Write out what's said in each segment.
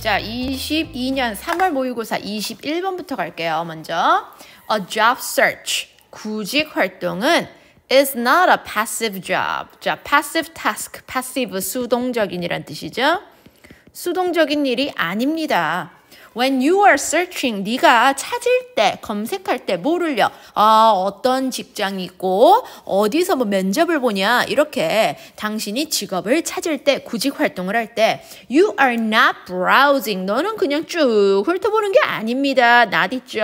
자, 22년 3월 모의고사 21번부터 갈게요. 먼저 a job search 구직 활동은 is not a passive job. 자, passive task, passive 수동적인이란 뜻이죠. 수동적인 일이 아닙니다. When you are searching, 네가 찾을 때, 검색할 때 뭐를요? 아, 어떤 직장이 있고 어디서 뭐 면접을 보냐 이렇게 당신이 직업을 찾을 때, 구직 활동을 할 때, you are not browsing. 너는 그냥 쭉 훑어보는 게 아닙니다. 나 o 있죠?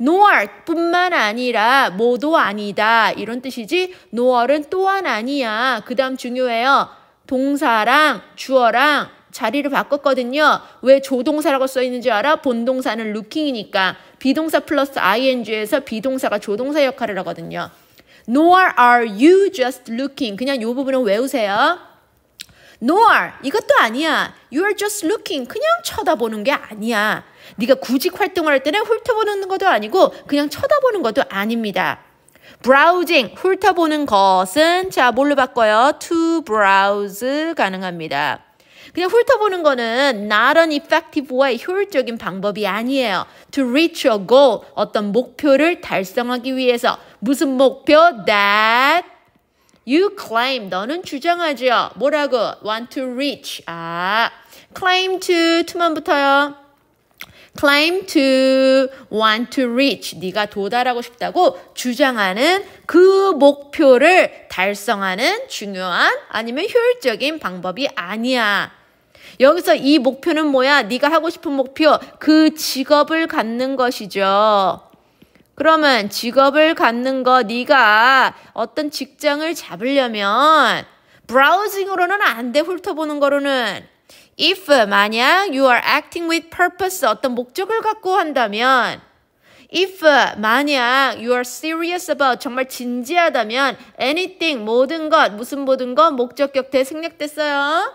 noR뿐만 아니라 뭐도 아니다 이런 뜻이지 noR은 또한 아니야. 그다음 중요해요. 동사랑 주어랑 자리를 바꿨거든요. 왜 조동사라고 써 있는지 알아? 본동사는 looking이니까 비동사 플러스 ing에서 비동사가 조동사 역할을 하거든요. Nor are you just looking. 그냥 요 부분은 외우세요. Nor 이것도 아니야. You are just looking. 그냥 쳐다보는 게 아니야. 네가 구직 활동을 할 때는 훑어보는 것도 아니고 그냥 쳐다보는 것도 아닙니다. browsing 훑어보는 것은 자 뭘로 바꿔요? to browse 가능합니다. 그냥 훑어보는 거는 not an effective way, 효율적인 방법이 아니에요. To reach a goal, 어떤 목표를 달성하기 위해서 무슨 목표? That you claim, 너는 주장하지요. 뭐라고? Want to reach. 아, claim to, to만 붙어요. claim to want to reach 네가 도달하고 싶다고 주장하는 그 목표를 달성하는 중요한 아니면 효율적인 방법이 아니야. 여기서 이 목표는 뭐야? 네가 하고 싶은 목표 그 직업을 갖는 것이죠. 그러면 직업을 갖는 거 네가 어떤 직장을 잡으려면 브라우징으로는 안돼 훑어보는 거로는 if 만약 you are acting with purpose 어떤 목적을 갖고 한다면 if 만약 you are serious about 정말 진지하다면 anything 모든 것 무슨 모든 것 목적격 대 생략됐어요.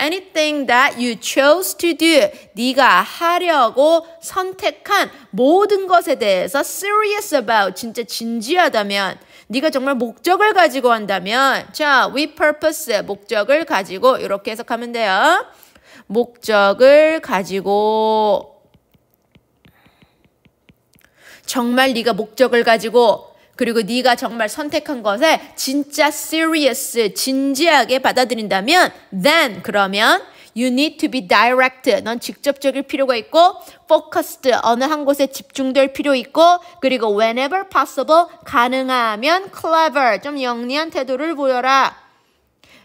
anything that you chose to do 네가 하려고 선택한 모든 것에 대해서 serious about 진짜 진지하다면 네가 정말 목적을 가지고 한다면 자, with purpose 목적을 가지고 이렇게 해석하면 돼요. 목적을 가지고 정말 네가 목적을 가지고 그리고 네가 정말 선택한 것에 진짜 serious 진지하게 받아들인다면 then 그러면 You need to be direct. 넌 직접적일 필요가 있고, focused. 어느 한 곳에 집중될 필요 있고, 그리고 whenever possible. 가능하면 clever. 좀 영리한 태도를 보여라.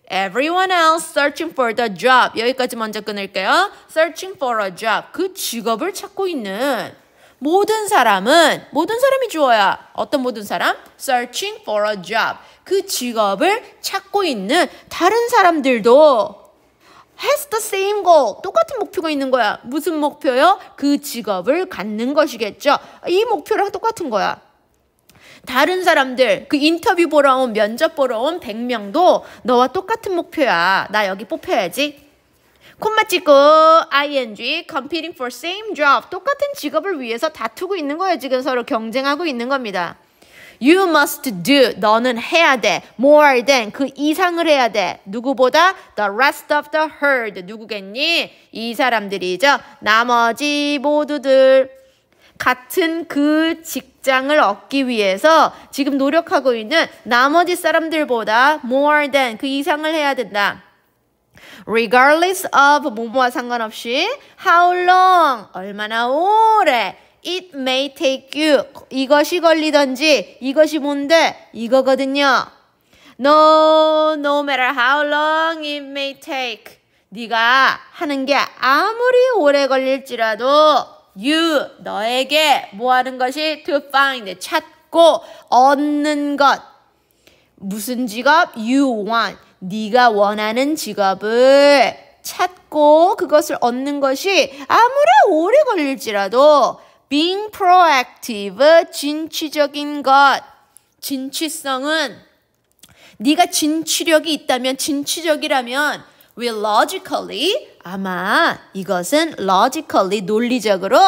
Everyone else searching for the job. 여기까지 먼저 끊을게요. Searching for a job. 그 직업을 찾고 있는 모든 사람은 모든 사람이 주어야 어떤 모든 사람 searching for a job 그 직업을 찾고 있는 다른 사람들도 has the same goal 똑같은 목표가 있는 거야 무슨 목표요? 그 직업을 갖는 것이겠죠 이 목표랑 똑같은 거야 다른 사람들 그 인터뷰 보러 온 면접 보러 온 100명도 너와 똑같은 목표야. 나 여기 뽑혀야지. 콤마 찍고 ing competing for same job 똑같은 직업을 위해서 다투고 있는 거예요. 지금 서로 경쟁하고 있는 겁니다. You must do 너는 해야 돼. more than 그 이상을 해야 돼. 누구보다 the rest of the herd 누구겠니? 이 사람들이죠. 나머지 모두들 같은 그 직장을 얻기 위해서 지금 노력하고 있는 나머지 사람들보다 more than 그 이상을 해야 된다. regardless of 뭐뭐와 상관없이 how long 얼마나 오래 it may take you 이것이 걸리던지 이것이 뭔데 이거거든요. No, no matter how long it may take. 네가 하는 게 아무리 오래 걸릴지라도 you 너에게 뭐 하는 것이 to find 네, 찾고 얻는 것 무슨 직업 you want 네가 원하는 직업을 찾고 그것을 얻는 것이 아무리 오래 걸릴지라도 being proactive 진취적인 것 진취성은 네가 진취력이 있다면 진취적이라면 will logically 아마 이것은 logically 논리적으로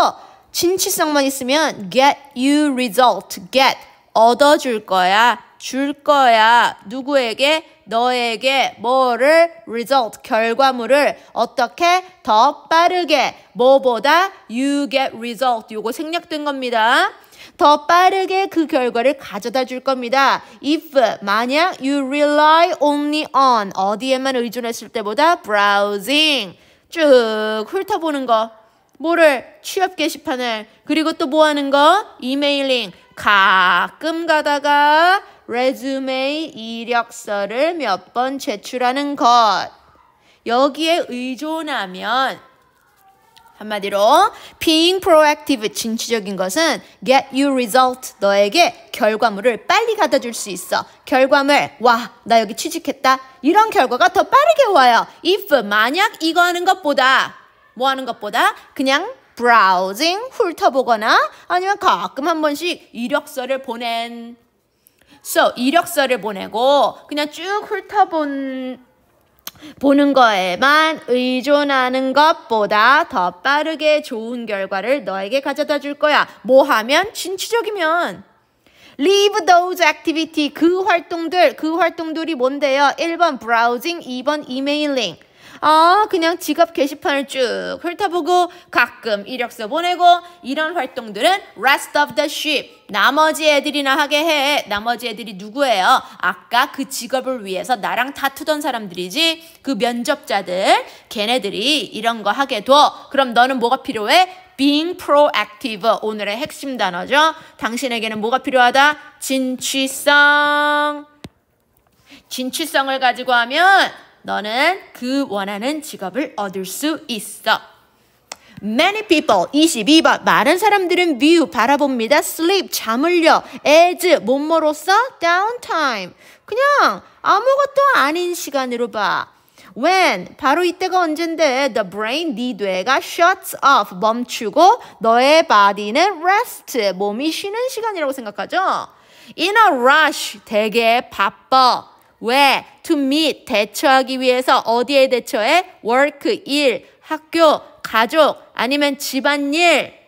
진취성만 있으면 get you result get 얻어줄 거야 줄 거야 누구에게 너에게 뭐를 result 결과물을 어떻게 더 빠르게 뭐보다 you get result 요거 생략된 겁니다. 더 빠르게 그 결과를 가져다 줄 겁니다. if 만약 you rely only on 어디에만 의존했을 때보다 browsing 쭉 훑어보는 거 뭐를 취업 게시판을 그리고 또 뭐 하는 거 이메일링 가끔 가다가 레즈메 이력서를 몇 번 제출하는 것 여기에 의존하면 한마디로 being proactive 진취적인 것은 get you result 너에게 결과물을 빨리 가다 줄수 있어. 결과물 와 나 여기 취직했다. 이런 결과가 더 빠르게 와요. if 만약 이거 하는 것보다 뭐 하는 것보다 그냥 브라우징 훑어보거나 아니면 가끔 한 번씩 이력서를 보낸 so 이력서를 보내고 그냥 쭉 훑어본 보는 거에만 의존하는 것보다 더 빠르게 좋은 결과를 너에게 가져다 줄 거야. 뭐 하면? 진취적이면. Leave those activity. 그 활동들, 그 활동들이 뭔데요? 1번 b r o w s i 2번 이 m a i l i 아, 그냥 지갑 게시판을 쭉 훑어보고 가끔 이력서 보내고 이런 활동들은 rest of the s h e p 나머지 애들이나 하게 해. 나머지 애들이 누구예요? 아까 그 직업을 위해서 나랑 다투던 사람들이지. 그 면접자들, 걔네들이 이런 거 하게 둬. 그럼 너는 뭐가 필요해? being proactive 오늘의 핵심 단어죠. 당신에게는 뭐가 필요하다? 진취성. 진취성을 가지고 하면 너는 그 원하는 직업을 얻을 수 있어. Many people 22번 많은 사람들은 view 바라봅니다. sleep 잠을려 as 뭐뭐로써 downtime 그냥 아무것도 아닌 시간으로 봐. When 바로 이때가 언젠데 the brain 네 뇌가 shuts off 멈추고 너의 body는 rest 몸이 쉬는 시간이라고 생각하죠. In a rush 되게 바빠. 왜? to meet 대처하기 위해서 어디에 대처해? work 일, 학교, 가족 아니면 집안일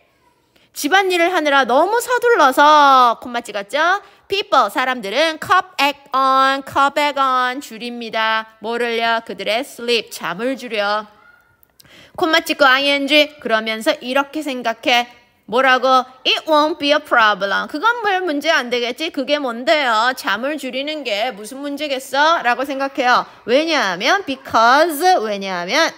집안일을 하느라 너무 서둘러서 콤마 찍었죠? people 사람들은 cup act on, cup act on 줄입니다. 뭐를요? 그들의 sleep 잠을 줄여. 콤마 찍고 ing 그러면서 이렇게 생각해. 뭐라고? It won't be a problem. 그건 별 문제 안 되겠지? 그게 뭔데요? 잠을 줄이는 게 무슨 문제겠어? 라고 생각해요. 왜냐하면, because, 왜냐하면,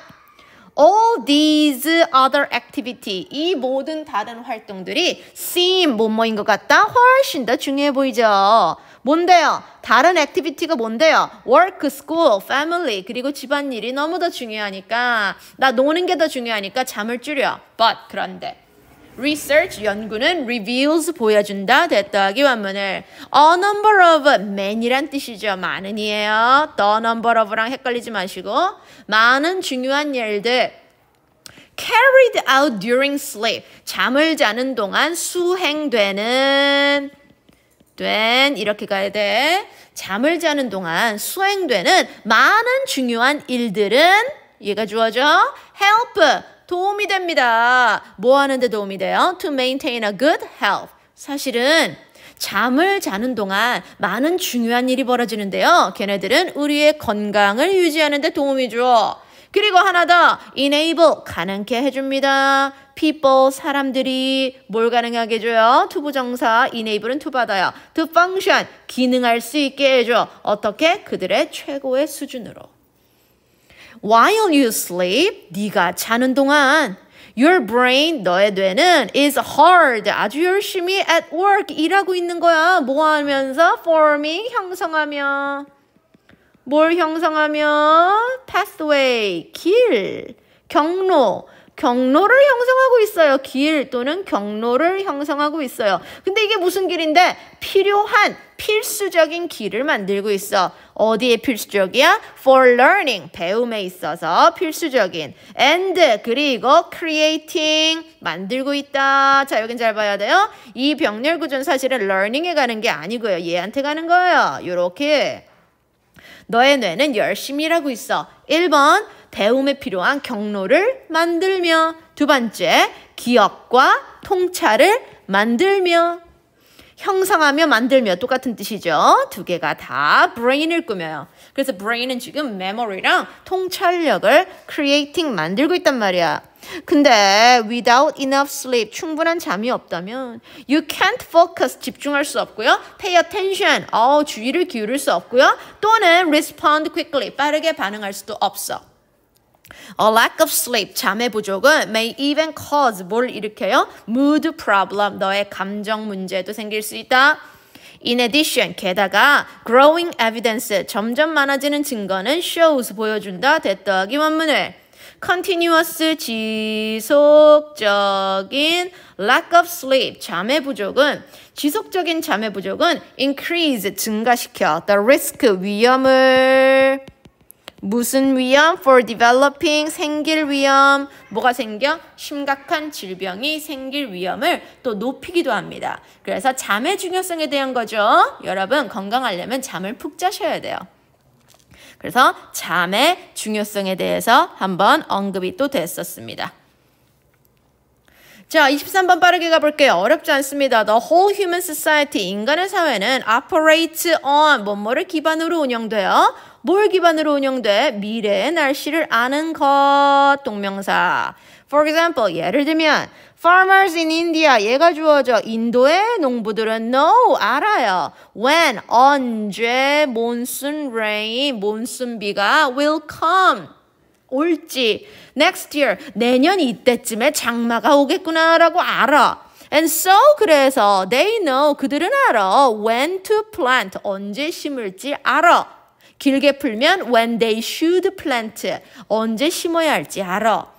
all these other activity, 이 모든 다른 활동들이 seem, 뭐뭐인 것 같다? 훨씬 더 중요해 보이죠? 뭔데요? 다른 액티비티가 뭔데요? work, school, family, 그리고 집안일이 너무 더 중요하니까, 나 노는 게 더 중요하니까 잠을 줄여. but, 그런데. Research 연구는 reveals 보여준다 됐다기 완문을 a number of man이란 뜻이죠. 많은이에요. the number of랑 헷갈리지 마시고 많은 중요한 일들 carried out during sleep 잠을 자는 동안 수행되는 된 이렇게 가야 돼. 잠을 자는 동안 수행되는 많은 중요한 일들은 얘가 주어져 help 도움이 됩니다. 뭐 하는데 도움이 돼요? To maintain a good health. 사실은 잠을 자는 동안 많은 중요한 일이 벌어지는데요. 걔네들은 우리의 건강을 유지하는 데 도움이 줘. 그리고 하나 더 enable 가능케 해줍니다. people 사람들이 뭘 가능하게 해줘요? 투부정사 enable은 투받아요. to function 기능할 수 있게 해줘. 어떻게? 그들의 최고의 수준으로. while you sleep, 네가 자는 동안 Your brain, 너의 뇌는 is hard, 아주 열심히 at work, 일하고 있는 거야. 뭐 하면서? forming, 형성하며. 뭘 형성하며? pathway, 길, 경로. 경로를 형성하고 있어요. 길 또는 경로를 형성하고 있어요. 근데 이게 무슨 길인데? 필요한 필수적인 길을 만들고 있어. 어디에 필수적이야? For learning, 배움에 있어서 필수적인. And, 그리고 creating, 만들고 있다. 자, 여긴 잘 봐야 돼요. 이 병렬 구조는 사실은 learning에 가는 게 아니고요. 얘한테 가는 거예요. 요렇게. 너의 뇌는 열심히 일하고 있어. 1번, 배움에 필요한 경로를 만들며 두 번째, 기억과 통찰을 만들며 형상하며 만들며 똑같은 뜻이죠. 두 개가 다 brain을 꾸며요. 그래서 brain은 지금 memory랑 통찰력을 creating 만들고 있단 말이야. 근데 without enough sleep 충분한 잠이 없다면 you can't focus 집중할 수 없고요. pay attention 어 주의를 기울일 수 없고요. 또는 respond quickly 빠르게 반응할 수도 없어. A lack of sleep, 잠의 부족은 may even cause, 뭘 일으켜요? mood problem, 너의 감정 문제도 생길 수 있다. In addition, 게다가 growing evidence, 점점 많아지는 증거는 shows, 보여준다. 됐더기 원문을. continuous, 지속적인 lack of sleep, 잠의 부족은 지속적인 잠의 부족은 increase, 증가시켜 the risk, 위험을 무슨 위험? for developing 생길 위험 뭐가 생겨? 심각한 질병이 생길 위험을 또 높이기도 합니다. 그래서 잠의 중요성에 대한 거죠. 여러분 건강하려면 잠을 푹 자셔야 돼요. 그래서 잠의 중요성에 대해서 한번 언급이 또 됐었습니다. 자, 23번 빠르게 가볼게요. 어렵지 않습니다. The whole human society, 인간의 사회는 operate on, 뭐뭐를 기반으로 운영돼요. 뭘 기반으로 운영돼? 미래의 날씨를 아는 것 동명사. For example, 예를 들면 farmers in India 얘가 주어져 인도의 농부들은 know 알아요. When 언제 monsoon rain monsoon 비가 will come 올지 next year 내년 이때쯤에 장마가 오겠구나라고 알아. And so 그래서 they know 그들은 알아 when to plant 언제 심을지 알아. 길게 풀면 when they should plant 언제 심어야 할지 알아.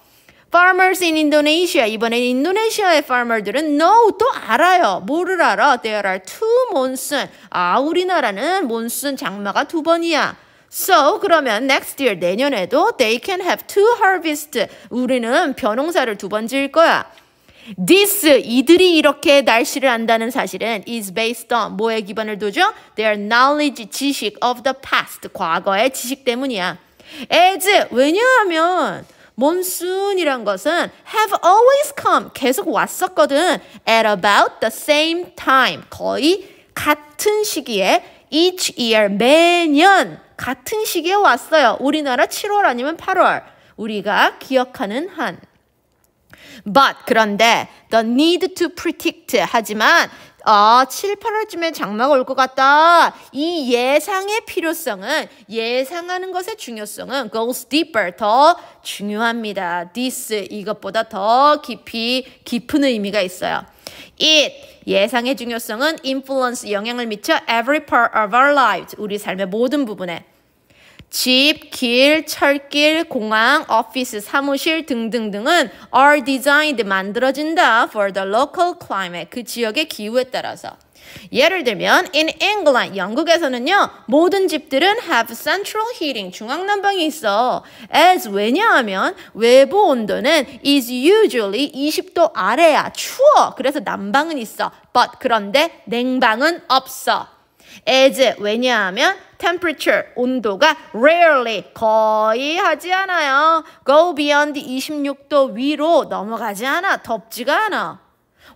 Farmers in Indonesia 이번엔 인도네시아의 farmer들은 no 또 알아요. 뭐를 알아? There are two monsoon. 아 우리나라는 몬순 장마가 두 번이야. So 그러면 next year 내년에도 they can have two harvest. 우리는 벼농사를 두번 지을 거야. This 이들이 이렇게 날씨를 안다는 사실은 is based on 뭐에 기반을 두죠? Their knowledge 지식 of the past 과거의 지식 때문이야. As 왜냐하면 몬순이란 것은 have always come 계속 왔었거든. At about the same time 거의 같은 시기에 each year 매년 같은 시기에 왔어요. 우리나라 7월 아니면 8월 우리가 기억하는 한. But 그런데 the need to predict 하지만 아, 어, 7, 8월쯤에 장마가 올 것 같다. 이 예상의 필요성은 예상하는 것의 중요성은 goes deeper 더 중요합니다. This 이것보다 더 깊이 깊은 의미가 있어요. It 예상의 중요성은 influence 영향을 미쳐 every part of our lives 우리 삶의 모든 부분에 집, 길, 철길, 공항, 오피스, 사무실 등등등은 are designed 만들어진다 for the local climate 그 지역의 기후에 따라서. 예를 들면 in England 영국에서는요 모든 집들은 have central heating 중앙 난방이 있어 as 왜냐하면 외부 온도는 is usually 20도 아래야 추워 그래서 난방은 있어 but 그런데 냉방은 없어 as 왜냐하면 temperature 온도가 rarely 거의 하지 않아요. go beyond 26도 위로 넘어가지 않아. 덥지가 않아.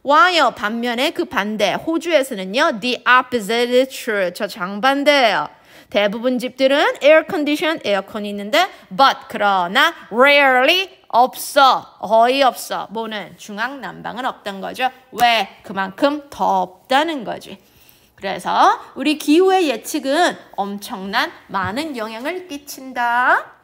와요. 반면에 그 반대 호주에서는요. the opposite is true. 저 장반대예요. 대부분 집들은 에어컨디션 에어컨이 있는데 but 그러나 rarely 없어 거의 없어 뭐는 중앙 난방은 없던 거죠 왜 그만큼 덥다는 거지 그래서 우리 기후의 예측은 엄청난 많은 영향을 끼친다.